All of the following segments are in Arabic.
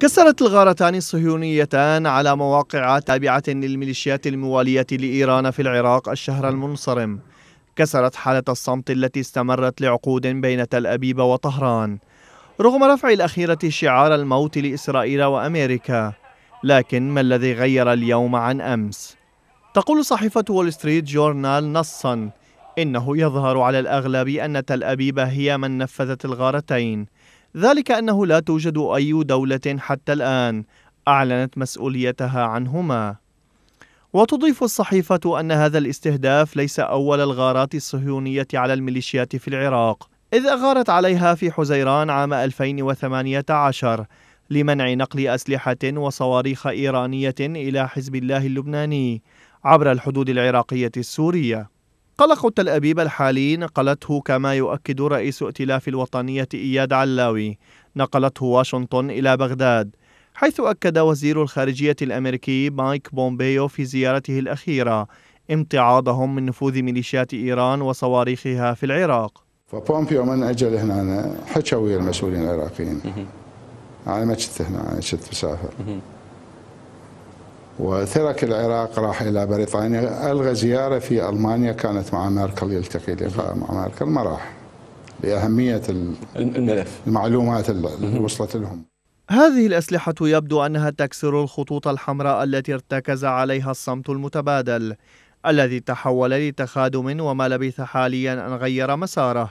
كسرت الغارتان الصهيونيتان على مواقع تابعة للميليشيات الموالية لإيران في العراق الشهر المنصرم كسرت حالة الصمت التي استمرت لعقود بين تل أبيب وطهران رغم رفع الأخيرة شعار الموت لإسرائيل وأمريكا لكن ما الذي غير اليوم عن أمس؟ تقول صحيفة وول ستريت جورنال نصا إنه يظهر على الأغلب أن تل أبيب هي من نفذت الغارتين ذلك أنه لا توجد أي دولة حتى الآن أعلنت مسؤوليتها عنهما. وتضيف الصحيفة أن هذا الاستهداف ليس أول الغارات الصهيونية على الميليشيات في العراق، إذ أغارت عليها في حزيران عام 2018 لمنع نقل أسلحة وصواريخ إيرانية إلى حزب الله اللبناني عبر الحدود العراقية السورية. قلق تل أبيب الحالي نقلته كما يؤكد رئيس ائتلاف الوطنية إياد علاوي نقلته واشنطن إلى بغداد حيث أكد وزير الخارجية الأمريكي مايك بومبيو في زيارته الأخيرة امتعاضهم من نفوذ ميليشيات إيران وصواريخها في العراق فبومبيو من أجل هنا حكى ويا المسؤولين العراقيين على ما كنت هنا أنا كنت مسافر وترك العراق راح إلى بريطانيا ألغى زيارة في ألمانيا كانت مع ميركل يلتقي لقاء مع ميركل ما راح لأهمية الملف المعلومات اللي وصلت لهم هذه الأسلحة يبدو أنها تكسر الخطوط الحمراء التي ارتكز عليها الصمت المتبادل الذي تحول لتخادم وما لبث حاليا أن غير مساره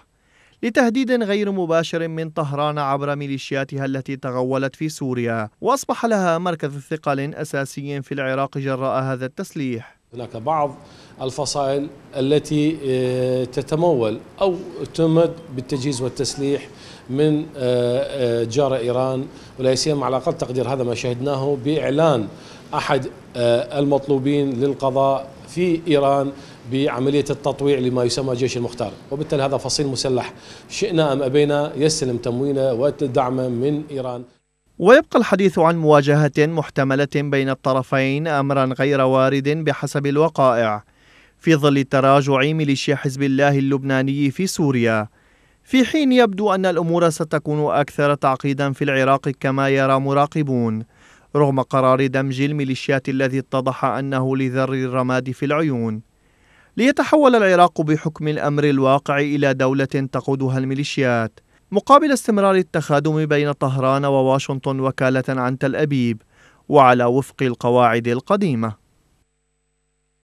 لتهديد غير مباشر من طهران عبر ميليشياتها التي تغولت في سوريا وأصبح لها مركز ثقل أساسي في العراق جراء هذا التسليح هناك بعض الفصائل التي آه، تتمول أو تمد بالتجهيز والتسليح من آه، آه، جار إيران ولا سيما على أقل تقدير هذا ما شهدناه بإعلان احد آه، المطلوبين للقضاء في ايران بعمليه التطويع لما يسمى جيش المختار، وبالتالي هذا فصيل مسلح شئنا ام ابينا يستلم تموينه ودعمه من ايران. ويبقى الحديث عن مواجهه محتمله بين الطرفين امرا غير وارد بحسب الوقائع. في ظل تراجع ميليشيا حزب الله اللبناني في سوريا. في حين يبدو ان الامور ستكون اكثر تعقيدا في العراق كما يرى مراقبون. رغم قرار دمج الميليشيات الذي اتضح أنه لذر الرماد في العيون ليتحول العراق بحكم الأمر الواقع إلى دولة تقودها الميليشيات مقابل استمرار التخادم بين طهران وواشنطن وكالة عن تل أبيب وعلى وفق القواعد القديمة